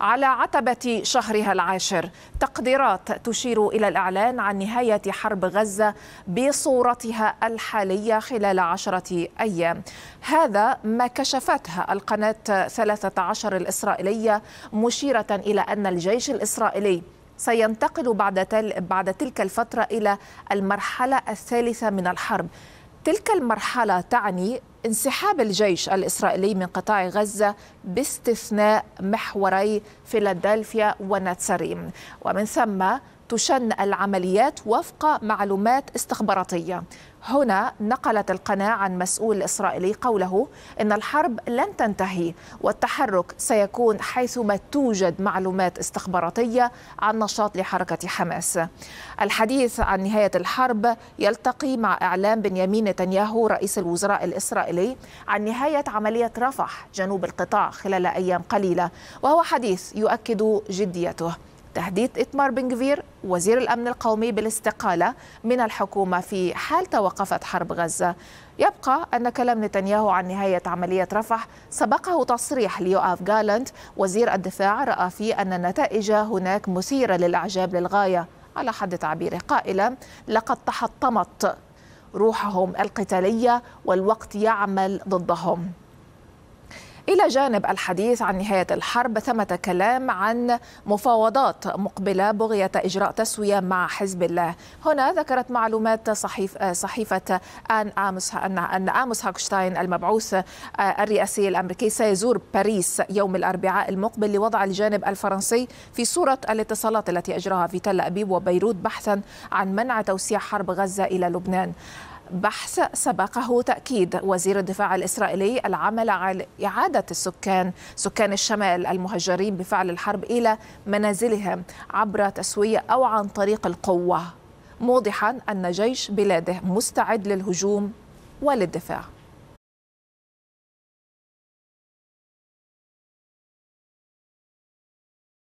على عتبة شهرها العاشر تقديرات تشير إلى الإعلان عن نهاية حرب غزة بصورتها الحالية خلال عشرة أيام هذا ما كشفتها القناة 13 الإسرائيلية مشيرة إلى أن الجيش الإسرائيلي سينتقل بعد, تل بعد تلك الفترة إلى المرحلة الثالثة من الحرب تلك المرحلة تعني انسحاب الجيش الإسرائيلي من قطاع غزة باستثناء محوري فيلادلفيا ونتسريم ومن ثم تشن العمليات وفق معلومات استخباراتية هنا نقلت القناة عن مسؤول إسرائيلي قوله إن الحرب لن تنتهي والتحرك سيكون حيثما توجد معلومات استخباراتية عن نشاط لحركة حماس الحديث عن نهاية الحرب يلتقي مع اعلام بنيامين نتنياهو رئيس الوزراء الإسرائيلي عن نهاية عملية رفح جنوب القطاع خلال أيام قليلة وهو حديث يؤكد جديته تهديد إتمار بنغفير وزير الأمن القومي بالاستقالة من الحكومة في حال توقفت حرب غزة يبقى أن كلام نتنياهو عن نهاية عملية رفح سبقه تصريح ليوآف جالنت وزير الدفاع رأى فيه أن النتائج هناك مثيرة للإعجاب للغاية على حد تعبيره قائلا لقد تحطمت روحهم القتالية والوقت يعمل ضدهم إلى جانب الحديث عن نهاية الحرب ثمة كلام عن مفاوضات مقبلة بغية إجراء تسوية مع حزب الله هنا ذكرت معلومات صحيف صحيفة آن آموس أن آموس هاكشتاين المبعوث آه، الرئاسي الأمريكي سيزور باريس يوم الأربعاء المقبل لوضع الجانب الفرنسي في صورة الاتصالات التي أجراها في تل أبيب وبيروت بحثا عن منع توسيع حرب غزة إلى لبنان بحث سبقه تأكيد وزير الدفاع الإسرائيلي العمل على إعادة السكان سكان الشمال المهجرين بفعل الحرب إلى منازلهم عبر تسوية أو عن طريق القوة موضحا أن جيش بلاده مستعد للهجوم وللدفاع